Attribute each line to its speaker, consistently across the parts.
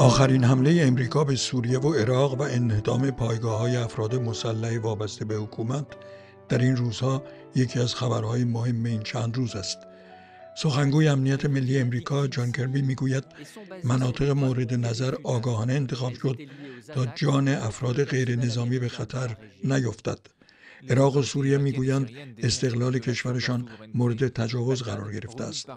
Speaker 1: آخرین حمله امریکا به سوریه و عراق و انهدام پایگاه های افراد مسلح وابسته به حکومت در این روزها یکی از خبرهای مهم این چند روز است. سخنگوی امنیت ملی امریکا جان کربی میگوید مناطق مورد نظر آگاهانه انتخاب شد تا جان افراد غیر نظامی به خطر نیفتد. عراق و سوریه میگویند استقلال کشورشان مورد تجاوز قرار گرفته است.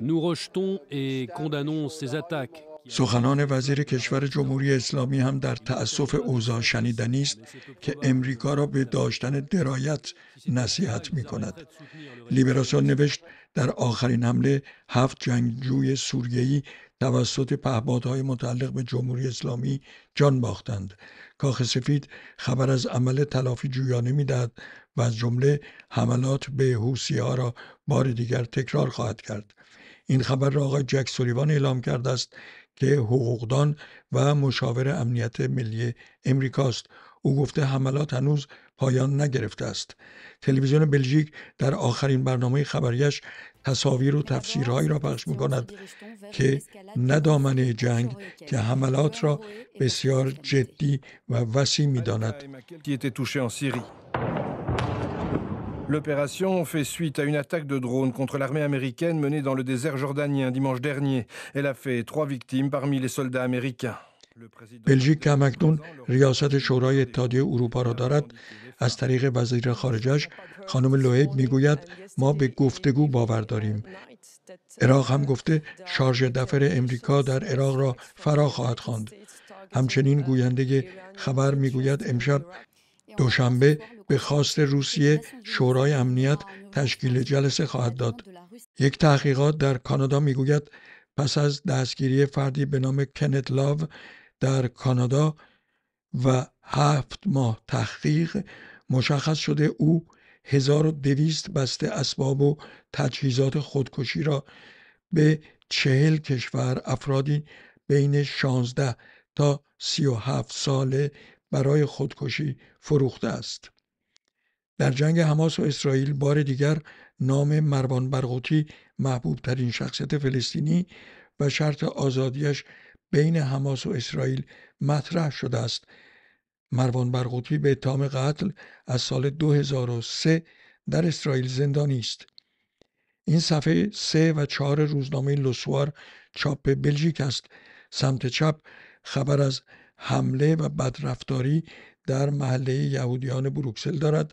Speaker 1: نو rejetons et کندانون ces attaques سخنان وزیر کشور جمهوری اسلامی هم در تأسف اوضاع شنیدنی است که امریکا را به داشتن درایت نصیحت می کند. لیبراسیون نوشت در آخرین حمله هفت جنگجوی سوریهی توسط پهبادهای متعلق به جمهوری اسلامی جان باختند. کاخ سفید خبر از عمل تلافی جویانه می داد و از جمله حملات به حوسی ها را بار دیگر تکرار خواهد کرد. این خبر را آقای جک سولیوان اعلام کرده است که حقوقدان و مشاور امنیت ملی امریکاست او گفته حملات هنوز پایان نگرفته است تلویزیون بلژیک در آخرین برنامه خبریش تصاویر و تفسیرهایی را پخش می کند که ندامن جنگ که حملات را بسیار جدی و وسیع می داند. L'opération fait suite à une attaque de drone contre l'armée américaine menée dans le désert jordanien dimanche dernier. Elle a fait trois victimes parmi les soldats américains. بلژیک که ریاست شورای اتحادیه اروپا را دارد از طریق وزیر خارجش خانم لوهیب میگوید ما به گفتگو باور داریم عراق هم گفته شارژ دفر امریکا در عراق را فرا خواهد خواند همچنین گوینده خبر میگوید امشب دوشنبه به خواست روسیه شورای امنیت تشکیل جلسه خواهد داد. یک تحقیقات در کانادا میگوید پس از دستگیری فردی به نام کنت لاو در کانادا و هفت ماه تحقیق مشخص شده او 1200 بسته اسباب و تجهیزات خودکشی را به چهل کشور افرادی بین 16 تا 37 ساله برای خودکشی فروخته است. در جنگ حماس و اسرائیل بار دیگر نام مروان برغوتی محبوب ترین شخصیت فلسطینی و شرط آزادیش بین حماس و اسرائیل مطرح شده است مروان برغوتی به اتهام قتل از سال 2003 در اسرائیل زندانی است این صفحه سه و چهار روزنامه لوسوار چاپ بلژیک است سمت چپ خبر از حمله و بدرفتاری در محله یهودیان بروکسل دارد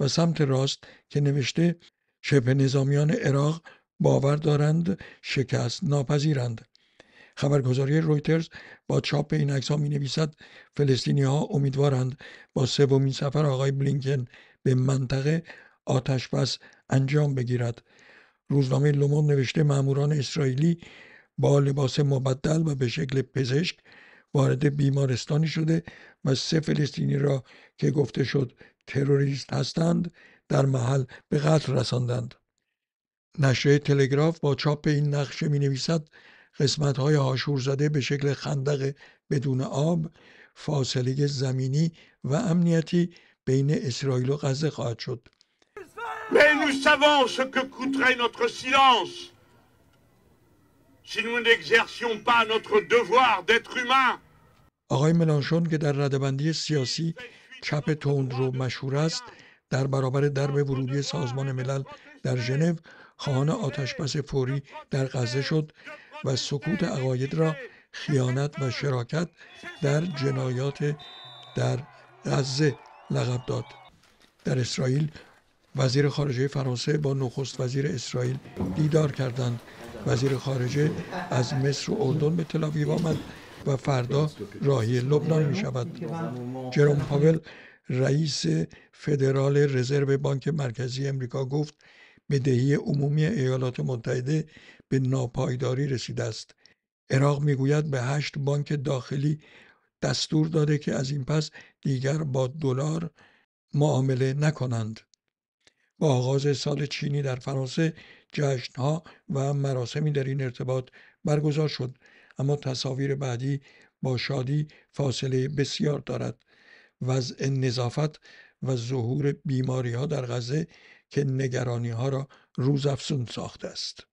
Speaker 1: و سمت راست که نوشته شبه نظامیان عراق باور دارند شکست ناپذیرند خبرگزاری رویترز با چاپ این عکس ها می نویسد فلسطینی ها امیدوارند با سومین سفر آقای بلینکن به منطقه آتش بس انجام بگیرد روزنامه لومون نوشته ماموران اسرائیلی با لباس مبدل و به شکل پزشک وارد بیمارستانی شده و سه فلسطینی را که گفته شد تروریست هستند در محل به قتل رساندند نشریه تلگراف با چاپ این نقشه می نویسد قسمت های هاشور زده به شکل خندق بدون آب فاصله زمینی و امنیتی بین اسرائیل و غزه خواهد شد nous savons ce que notre silence si nous n'exercions pas notre devoir d'être humain. آقای ملانشون که در ردبندی سیاسی چپ رو مشهور است در برابر درب ورودی سازمان ملل در ژنو خواهان آتشبس فوری در غزه شد و سکوت عقاید را خیانت و شراکت در جنایات در غزه لقب داد در اسرائیل وزیر خارجه فرانسه با نخست وزیر اسرائیل دیدار کردند وزیر خارجه از مصر و اردن به تلاویو آمد و فردا راهی لبنان می شود جروم پاول رئیس فدرال رزرو بانک مرکزی امریکا گفت بدهی عمومی ایالات متحده به ناپایداری رسیده است عراق میگوید به هشت بانک داخلی دستور داده که از این پس دیگر با دلار معامله نکنند با آغاز سال چینی در فرانسه جشنها و مراسمی در این ارتباط برگزار شد اما تصاویر بعدی با شادی فاصله بسیار دارد وضع نظافت و ظهور بیماری ها در غزه که نگرانی ها را روزافزون ساخته است